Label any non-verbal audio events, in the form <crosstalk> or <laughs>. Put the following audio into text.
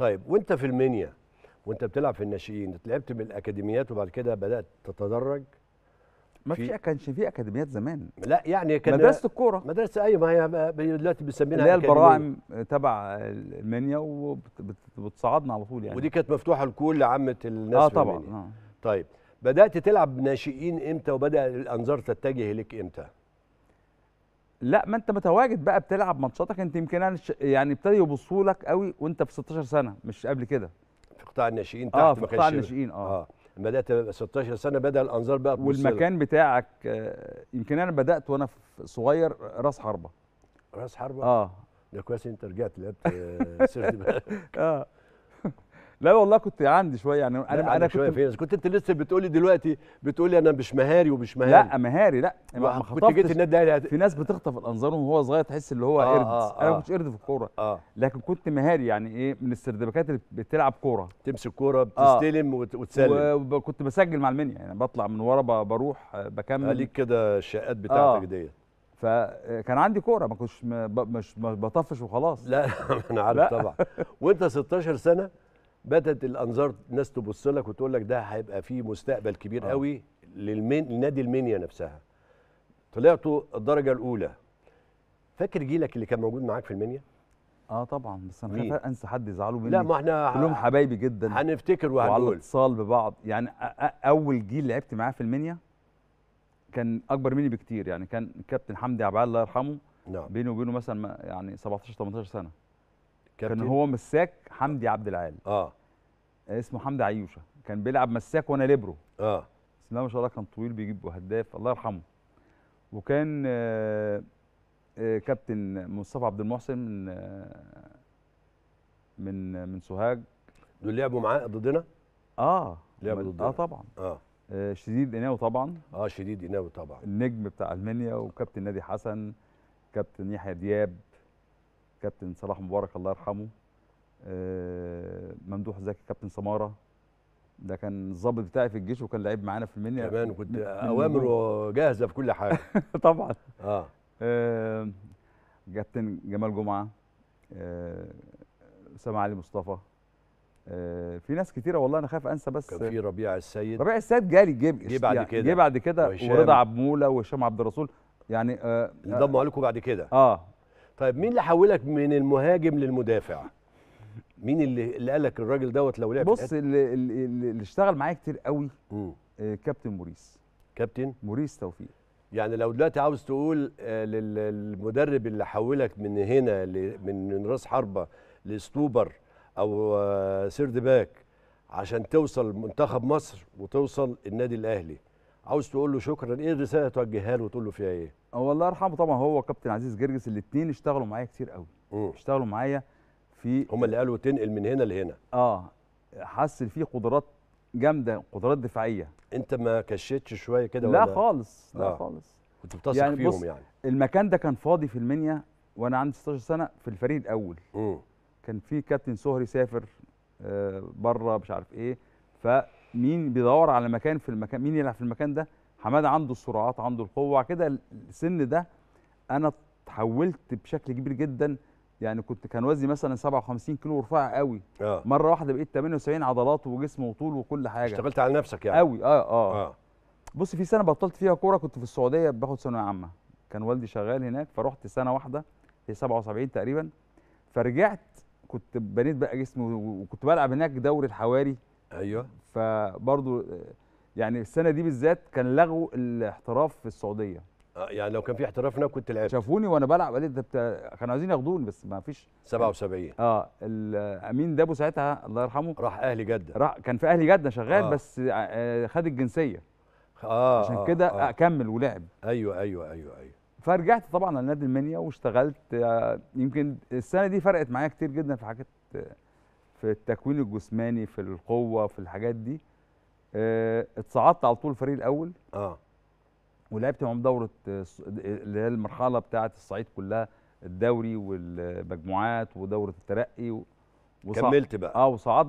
طيب وانت في المنيا وانت بتلعب في الناشئين لعبت بالاكاديميات وبعد كده بدات تتدرج ما في كانش في اكاديميات زمان لا يعني كان مدرسه الكوره مدرسه ايوه ما هي دلوقتي بنسميها اللي هي البراعم تبع المنيا وبتصعدنا على طول يعني ودي كانت مفتوحه لكل عامه الناس اه طبعا آه. طيب بدات تلعب ناشئين امتى وبدا الانظار تتجه لك امتى؟ لا ما انت متواجد بقى بتلعب ماتشاتك انت يمكن يعني ابتدوا يبصوا لك قوي وانت في 16 سنه مش قبل كده في قطاع الناشئين آه، تحت اه في قطاع الناشئين اه, آه. بدات 16 سنه بدا الانظار بقى والمكان بتاعك آه، يمكن انا بدات وانا صغير راس حربه راس حربه اه ده كويس انت رجعت لعبت آه، سيرتي <laughs> اه لا والله كنت عندي شويه يعني انا انا كنت شويه فين كنت انت لسه بتقولي دلوقتي بتقولي انا مش مهاري ومش مهاري لا مهاري لا ما كنت جيت النادي الاهلي في ناس بتخطف الانظار وهو صغير تحس اللي هو آه قرد آه،, آه انا ما كنتش قرد في الكوره آه لكن كنت مهاري يعني ايه من السردبكات اللي بتلعب كوره تمسك كوره آه. بتستلم آه وتسلم وكنت بسجل مع المنيا يعني بطلع من ورا بروح آه، بكمل ليك كده الشقات بتاعتك آه ديت فكان عندي كوره ما كنتش مش بطفش وخلاص لا <laughs> انا عارف طبعا <laughs> وانت 16 سنه بدات الانظار الناس تبص لك وتقول لك ده هيبقى فيه مستقبل كبير آه. قوي للمين لنادي المنيا نفسها طلعتوا الدرجه الاولى فاكر جيلك اللي كان موجود معاك في المنيا اه طبعا بس انا خايف انسى حد يزعلوا مني لا ما احنا كلهم حبايبي جدا هنفتكر وهنقول وعلى اتصال ببعض يعني اول جيل لعبت معاه في المنيا كان اكبر مني بكتير يعني كان كابتن حمدي عبال الله يرحمه نعم بيني وبينه مثلا يعني 17 18 سنه كان هو مساك حمدي عبد العال اه اسمه حمدي عيوشه كان بيلعب مساك وانا ليبرو اه بسم الله ما شاء الله كان طويل بيجيب هداف الله يرحمه وكان آه آه كابتن مصطفى عبد المحسن من آه من من سوهاج دول لعبوا معاه ضدنا؟ اه لعبوا ضدنا اه طبعا اه, آه، شديد قناوي طبعا اه شديد قناوي طبعا النجم بتاع المنيا وكابتن نادي حسن كابتن يحيى دياب كابتن صلاح مبارك الله يرحمه آه، ممدوح زكي كابتن سماره ده كان الظابط بتاعي في الجيش وكان لعيب معانا في المنيا كمان كنت اوامره جاهزه في كل حاجه <laughs> طبعا آه. اه, كابتن جمال جمعه آه اسامه علي مصطفى آه في ناس كتيره والله انا خايف انسى بس كان في ربيع السيد ربيع السيد جالي جه جه بعد يعني كده جه بعد كده ورضا عبد موله وهشام عبد الرسول يعني انضموا آه لكم بعد كده اه طيب مين اللي حولك من المهاجم للمدافع؟ مين اللي اللي قال لك الراجل دوت لو لعب بص اللي, اللي اشتغل معايا كتير قوي آه، كابتن موريس كابتن موريس توفيق يعني لو دلوقتي عاوز تقول آه، للمدرب اللي حولك من هنا من راس حربه لستوبر او آه، سيرد باك عشان توصل منتخب مصر وتوصل النادي الاهلي عاوز تقول له شكرا ايه الرساله توجهها له وتقول له فيها ايه؟ هو الله يرحمه طبعا هو وكابتن عزيز جرجس الاثنين اشتغلوا معايا كتير قوي مم. اشتغلوا معايا في هم اللي قالوا تنقل من هنا لهنا اه حس فيه قدرات جامده قدرات دفاعيه انت ما كشيتش شويه كده لا خالص لا آه. خالص كنت بتثق يعني فيهم بص يعني المكان ده كان فاضي في المنيا وانا عندي 16 سنه في الفريق الاول مم. كان في كابتن سهري سافر آه بره مش عارف ايه ف مين بيدور على مكان في المكان مين يلعب في المكان ده حماده عنده السرعات عنده القوه كده السن ده انا تحولت بشكل كبير جدا يعني كنت كان وزني مثلا 57 كيلو ورفيع قوي آه. مره واحده بقيت 78 عضلات وجسم وطول وكل حاجه اشتغلت على نفسك يعني قوي اه اه, آه. بص في سنه بطلت فيها كوره كنت في السعوديه باخد ثانويه عامه كان والدي شغال هناك فرحت سنه واحده هي 77 تقريبا فرجعت كنت بنيت بقى جسمي وكنت بلعب هناك دوري الحواري ايوه فبرضه يعني السنه دي بالذات كان لغوا الاحتراف في السعوديه آه، يعني لو كان في احتراف هناك كنت لعبت شافوني وانا بلعب قال لي بتا... كانوا عايزين ياخدوني بس ما فيش 77 اه امين دابو ساعتها الله يرحمه راح اهلي جده راح كان في اهلي جده شغال آه. بس آه، خد الجنسيه اه عشان آه، كده آه. اكمل ولعب ايوه ايوه ايوه ايوه فرجعت طبعا على نادي المنيا واشتغلت يمكن السنه دي فرقت معايا كتير جدا في حاجات في التكوين الجسماني في القوه في الحاجات دي اه اتصعدت على طول الفريق الاول اه ولعبت معاهم دوره آه، اللي هي المرحله بتاعه الصعيد كلها الدوري والمجموعات ودوره الترقي و... كملت بقى اه وصعدت